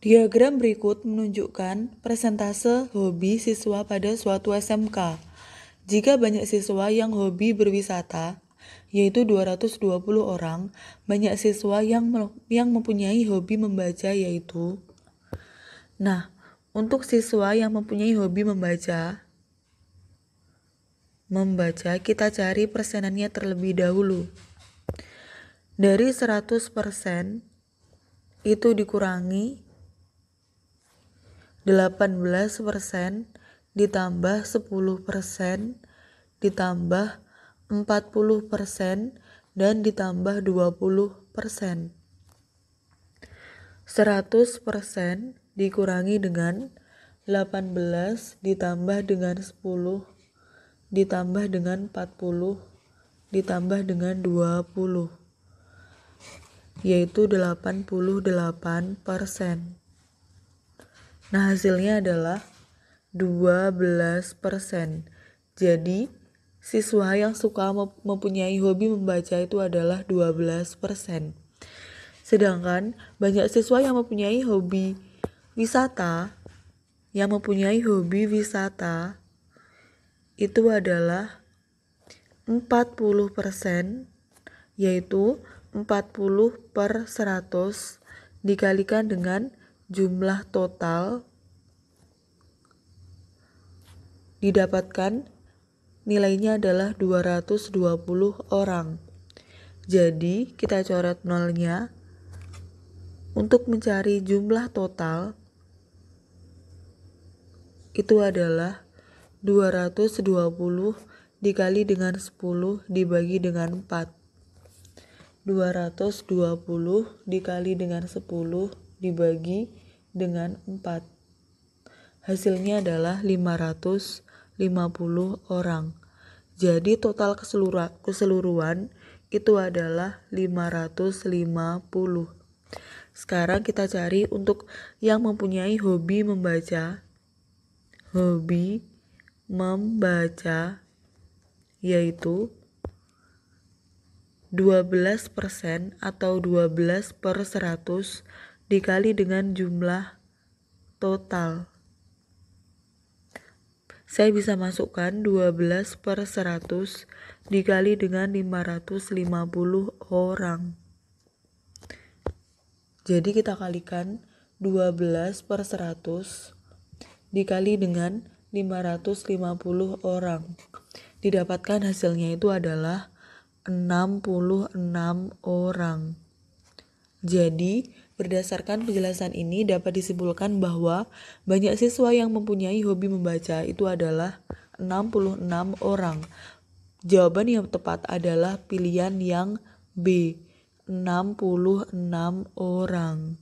Diagram berikut menunjukkan presentase hobi siswa pada suatu SMK. Jika banyak siswa yang hobi berwisata, yaitu 220 orang, banyak siswa yang yang mempunyai hobi membaca yaitu Nah, untuk siswa yang mempunyai hobi membaca, membaca kita cari persenannya terlebih dahulu. Dari 100% itu dikurangi 18% ditambah 10% ditambah 40% dan ditambah 20%. 100% dikurangi dengan 18 ditambah dengan 10 ditambah dengan 40 ditambah dengan 20 yaitu 88 persen. Nah hasilnya adalah 12 persen. Jadi siswa yang suka mempunyai hobi membaca itu adalah 12 persen. Sedangkan banyak siswa yang mempunyai hobi Wisata yang mempunyai hobi wisata itu adalah 40% yaitu 40 per 100 dikalikan dengan jumlah total didapatkan nilainya adalah 220 orang. Jadi kita coret nolnya untuk mencari jumlah total itu adalah 220 dikali dengan 10 dibagi dengan 4. 220 dikali dengan 10 dibagi dengan 4. Hasilnya adalah 550 orang. Jadi total keseluruhan itu adalah 550. Sekarang kita cari untuk yang mempunyai hobi membaca hobi membaca yaitu 12% atau 12 per 100 dikali dengan jumlah total. Saya bisa masukkan 12 per 100 dikali dengan 550 orang. Jadi kita kalikan 12 per 100 dikali dengan 550 orang. Didapatkan hasilnya itu adalah 66 orang. Jadi, berdasarkan penjelasan ini dapat disimpulkan bahwa banyak siswa yang mempunyai hobi membaca itu adalah 66 orang. Jawaban yang tepat adalah pilihan yang B, 66 orang.